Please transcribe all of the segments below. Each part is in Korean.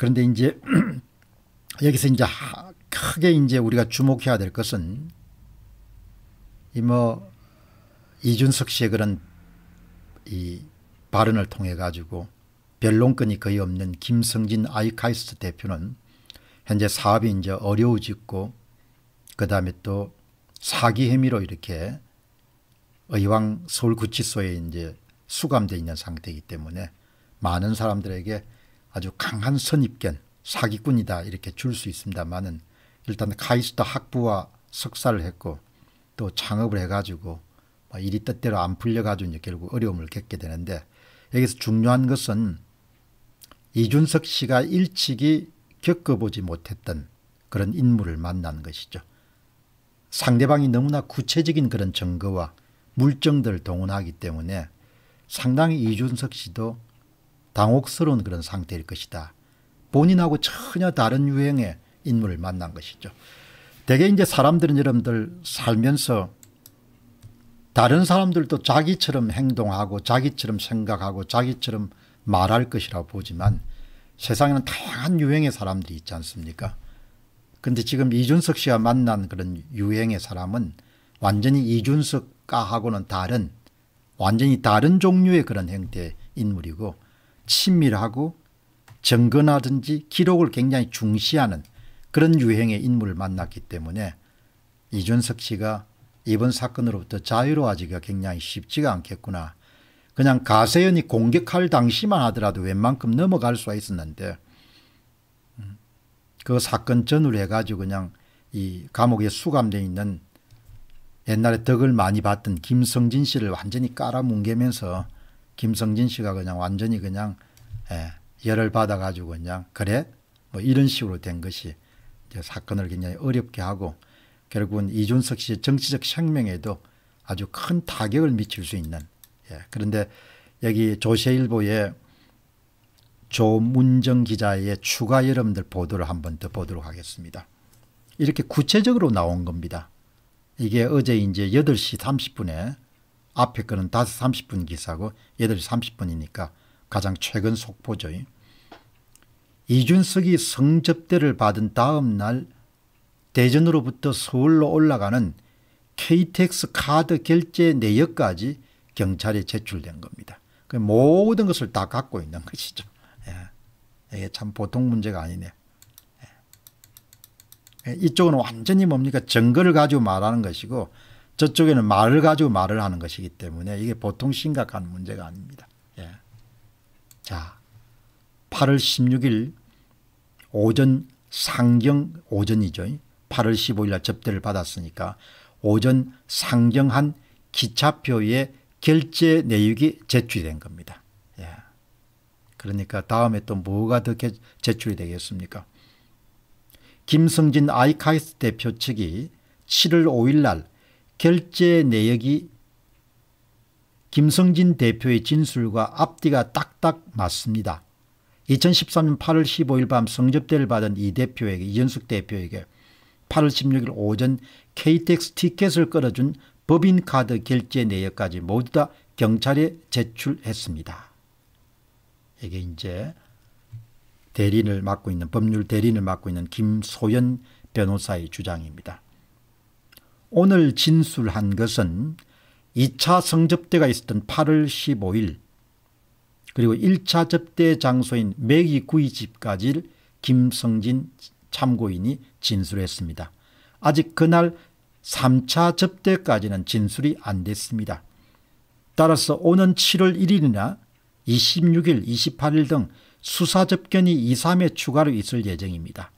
그런데 이제 여기서 이제 크게 이제 우리가 주목해야 될 것은 이 뭐 이준석 씨의 그런 이 발언을 통해 가지고 변론권이 거의 없는 김성진 아이카이스트 대표는 현재 사업이 이제 어려워지고 그 다음에 또 사기 혐의로 이렇게 의왕 서울구치소에 이제 수감되어 있는 상태이기 때문에 많은 사람들에게 아주 강한 선입견, 사기꾼이다 이렇게 줄 수 있습니다만은 일단 카이스트 학부와 석사를 했고 또 창업을 해가지고 일이 뭐 뜻대로 안 풀려가지고 결국 어려움을 겪게 되는데 여기서 중요한 것은 이준석 씨가 일찍이 겪어보지 못했던 그런 인물을 만난 것이죠. 상대방이 너무나 구체적인 그런 증거와 물증들을 동원하기 때문에 상당히 이준석 씨도 당혹스러운 그런 상태일 것이다. 본인하고 전혀 다른 유형의 인물을 만난 것이죠. 대개 이제 사람들은 여러분들 살면서 다른 사람들도 자기처럼 행동하고 자기처럼 생각하고 자기처럼 말할 것이라고 보지만 세상에는 다양한 유형의 사람들이 있지 않습니까? 근데 지금 이준석 씨와 만난 그런 유행의 사람은 완전히 이준석과하고는 다른 완전히 다른 종류의 그런 형태의 인물이고 친밀하고 정거나든지 기록을 굉장히 중시하는 그런 유형의 인물을 만났기 때문에 이준석 씨가 이번 사건으로부터 자유로워지기가 굉장히 쉽지가 않겠구나. 그냥 가세연이 공격할 당시만 하더라도 웬만큼 넘어갈 수가 있었는데 음, 그 사건 전후로 해가지고 그냥 이 감옥에 수감되어 있는 옛날에 덕을 많이 봤던 김성진 씨를 완전히 깔아뭉개면서 김성진 씨가 그냥 완전히 그냥 예, 열을 받아가지고 그냥 그래 뭐 이런 식으로 된 것이 사건을 굉장히 어렵게 하고 결국은 이준석 씨의 정치적 생명에도 아주 큰 타격을 미칠 수 있는 예, 그런데 여기 조세일보에 조문정 기자의 추가 여러분들 보도를 한번 더 보도록 하겠습니다. 이렇게 구체적으로 나온 겁니다. 이게 어제 이제 8시 30분에 앞에 거는 5시 30분 기사고 8시 30분이니까 가장 최근 속보죠. 이준석이 성접대를 받은 다음 날 대전으로부터 서울로 올라가는 KTX 카드 결제 내역까지 경찰에 제출된 겁니다. 그 모든 것을 다 갖고 있는 것이죠. 예. 이게 참 보통 문제가 아니네요. 예. 예 이쪽은 완전히 뭡니까? 증거를 가지고 말하는 것이고 저쪽에는 말을 가지고 말을 하는 것이기 때문에 이게 보통 심각한 문제가 아닙니다. 예. 자, 8월 16일 오전 상경 오전이죠. 8월 15일 날 접대를 받았으니까 오전 상경한 기차표의 결제 내역이 제출된 겁니다. 예. 그러니까 다음에 또 뭐가 더 제출이 되겠습니까? 김성진 아이카이스 대표 측이 7월 5일 날 결제 내역이 김성진 대표의 진술과 앞뒤가 딱딱 맞습니다. 2013년 8월 15일 밤 성접대를 받은 이 대표에게 이현숙 대표에게 8월 16일 오전 KTX 티켓을 끌어준 법인카드 결제 내역까지 모두 다 경찰에 제출했습니다. 이게 이제 대리인을 맡고 있는 법률 대리인을 맡고 있는 김소연 변호사의 주장입니다. 오늘 진술한 것은 2차 성접대가 있었던 8월 15일 그리고 1차 접대 장소인 매기구이집까지 김성진 참고인이 진술했습니다. 아직 그날 3차 접대까지는 진술이 안 됐습니다. 따라서 오는 7월 1일이나 26일, 28일 등 수사 접견이 2, 3회 추가로 있을 예정입니다.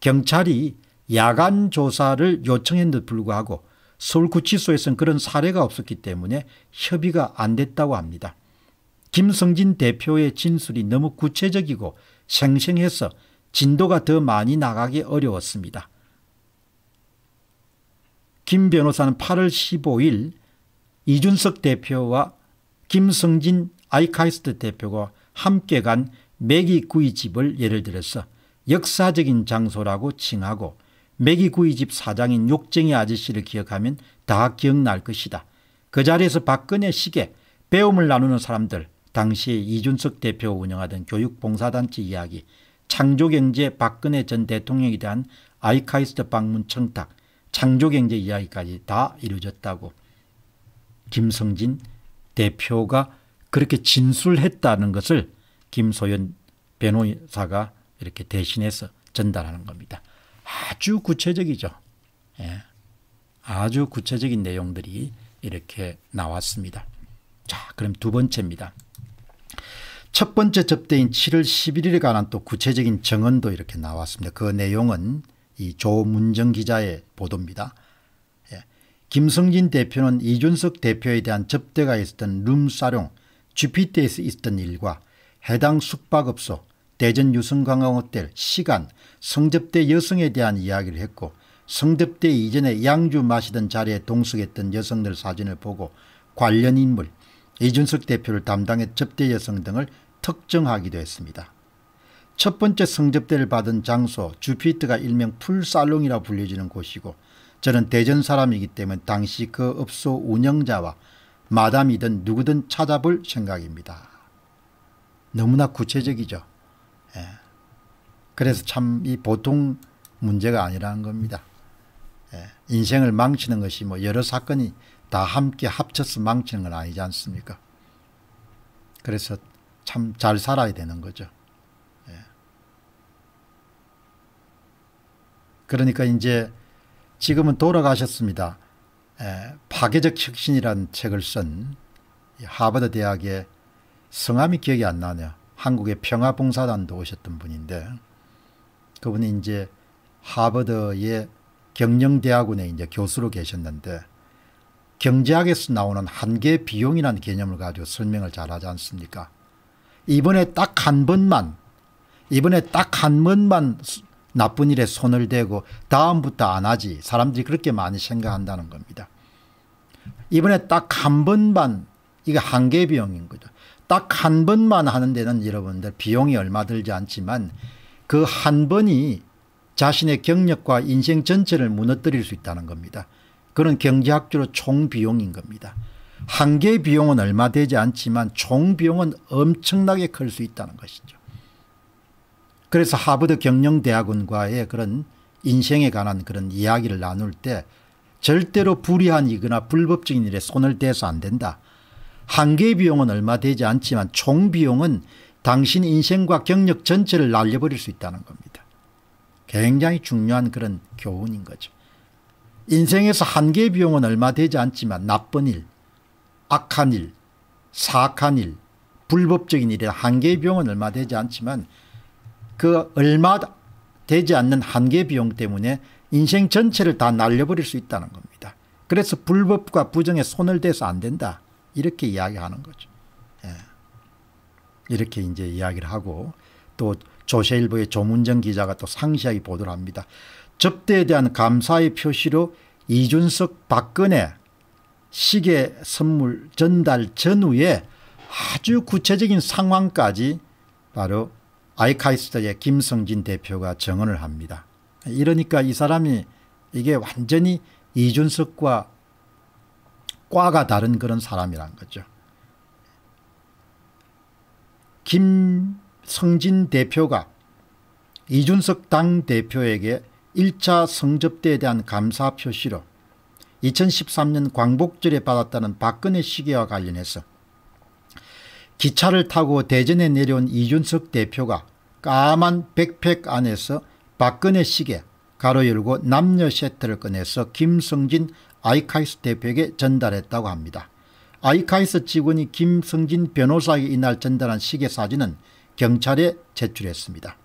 경찰이 야간 조사를 요청했는데도 불구하고 서울구치소에서는 그런 사례가 없었기 때문에 협의가 안 됐다고 합니다. 김성진 대표의 진술이 너무 구체적이고 생생해서 진도가 더 많이 나가기 어려웠습니다. 김 변호사는 8월 15일 이준석 대표와 김성진 아이카이스트 대표가 함께 간 매기구이집을 예를 들어서 역사적인 장소라고 칭하고 매기구이집 사장인 욕쟁이 아저씨를 기억하면 다 기억날 것이다. 그 자리에서 박근혜 시계, 배움을 나누는 사람들, 당시 이준석 대표 운영하던 교육봉사단체 이야기, 창조경제 박근혜 전 대통령에 대한 아이카이스트 방문 청탁, 창조경제 이야기까지 다 이루어졌다고 김성진 대표가 그렇게 진술했다는 것을 김소연 변호사가 이렇게 대신해서 전달하는 겁니다. 아주 구체적이죠. 예. 아주 구체적인 내용들이 이렇게 나왔습니다. 자, 그럼 두 번째입니다. 첫 번째 접대인 7월 11일에 관한 또 구체적인 정언도 이렇게 나왔습니다. 그 내용은 이 조문정 기자의 보도입니다. 예. 김성진 대표는 이준석 대표에 대한 접대가 있었던 룸사룡, GPT에서 있었던 일과 해당 숙박업소, 대전 유성관광호텔 시간, 성접대 여성에 대한 이야기를 했고 성접대 이전에 양주 마시던 자리에 동석했던 여성들 사진을 보고 관련 인물, 이준석 대표를 담당해 접대 여성 등을 특정하기도 했습니다. 첫 번째 성접대를 받은 장소 주피트가 일명 풀살롱이라 불려지는 곳이고 저는 대전 사람이기 때문에 당시 그 업소 운영자와 마담이든 누구든 찾아볼 생각입니다. 너무나 구체적이죠. 예. 그래서 참 이 보통 문제가 아니라는 겁니다. 예. 인생을 망치는 것이 뭐 여러 사건이 다 함께 합쳐서 망치는 건 아니지 않습니까? 그래서 참 잘 살아야 되는 거죠. 예. 그러니까 이제 지금은 돌아가셨습니다. 예. 파괴적 혁신이라는 책을 쓴 하버드 대학의 성함이 기억이 안 나네요. 한국의 평화봉사단도 오셨던 분인데 그분이 이제 하버드의 경영대학원에 이제 교수로 계셨는데 경제학에서 나오는 한계 비용이라는 개념을 가지고 설명을 잘하지 않습니까? 이번에 딱 한 번만 이번에 딱 한 번만 나쁜 일에 손을 대고 다음부터 안 하지 사람들이 그렇게 많이 생각한다는 겁니다. 이번에 딱 한 번만 이게 한계 비용인 거죠. 딱한 번만 하는 데는 여러분들 비용이 얼마 들지 않지만 그 한 번이 자신의 경력과 인생 전체를 무너뜨릴 수 있다는 겁니다. 그런 경제학적으로 총비용인 겁니다. 한 개의 비용은 얼마 되지 않지만 총비용은 엄청나게 클 수 있다는 것이죠. 그래서 하버드 경영대학원과의 그런 인생에 관한 그런 이야기를 나눌 때 절대로 불의한 이거나 불법적인 일에 손을 대서 안 된다. 한계 비용은 얼마 되지 않지만 총 비용은 당신 인생과 경력 전체를 날려버릴 수 있다는 겁니다. 굉장히 중요한 그런 교훈인 거죠. 인생에서 한개 비용은 얼마 되지 않지만 나쁜 일, 악한 일, 사악한 일, 불법적인 일에 한개 비용은 얼마 되지 않지만 그 얼마 되지 않는 한개 비용 때문에 인생 전체를 다 날려버릴 수 있다는 겁니다. 그래서 불법과 부정에 손을 대서 안 된다. 이렇게 이야기하는 거죠. 예. 이렇게 이제 이야기를 하고 또 조세일보의 조문정 기자가 또 상세하게 보도를 합니다. 접대에 대한 감사의 표시로 이준석 박근혜 시계 선물 전달 전후에 아주 구체적인 상황까지 바로 아이카이스트의 김성진 대표가 정언을 합니다. 이러니까 이 사람이 이게 완전히 이준석과 과가 다른 그런 사람이란 거죠. 김성진 대표가 이준석 당대표에게 1차 성접대에 대한 감사 표시로 2013년 광복절에 받았다는 박근혜 시계와 관련해서 기차를 타고 대전에 내려온 이준석 대표가 까만 백팩 안에서 박근혜 시계 가로 열고 남녀 세트를 꺼내서 김성진 아이카이스 대표에게 전달했다고 합니다. 아이카이스 직원이 김성진 변호사에게 이날 전달한 시계 사진은 경찰에 제출했습니다.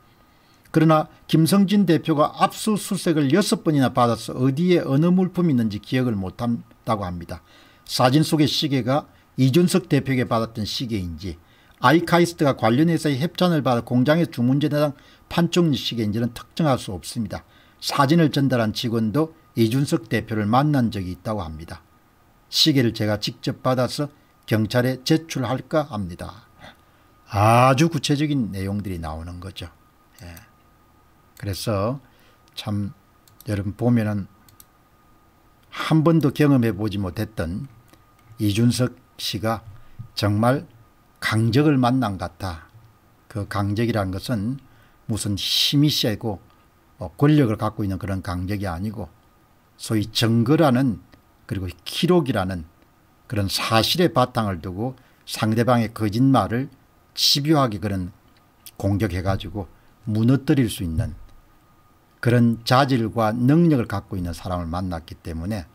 그러나 김성진 대표가 압수수색을 6번이나 받아서 어디에 어느 물품이 있는지 기억을 못한다고 합니다. 사진 속의 시계가 이준석 대표에게 받았던 시계인지 아이카이스트가 관련 회사의 협찬을 받아 공장에 주문제대상 판촉리 시계인지는 특정할 수 없습니다. 사진을 전달한 직원도 이준석 대표를 만난 적이 있다고 합니다. 시계를 제가 직접 받아서 경찰에 제출할까 합니다. 아주 구체적인 내용들이 나오는 거죠. 예. 그래서 참 여러분 보면은 한 번도 경험해 보지 못했던 이준석 씨가 정말 강적을 만난 같아. 그 강적이란 것은 무슨 힘이 세고 뭐 권력을 갖고 있는 그런 강적이 아니고 소위 증거라는 그리고 기록이라는 그런 사실의 바탕을 두고 상대방의 거짓말을 집요하게 그런 공격해가지고 무너뜨릴 수 있는 그런 자질과 능력을 갖고 있는 사람을 만났기 때문에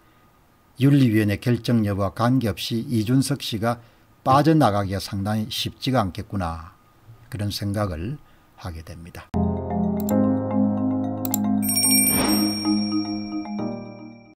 윤리위원회 결정 여부와 관계없이 이준석 씨가 빠져나가기가 상당히 쉽지가 않겠구나 그런 생각을 하게 됩니다.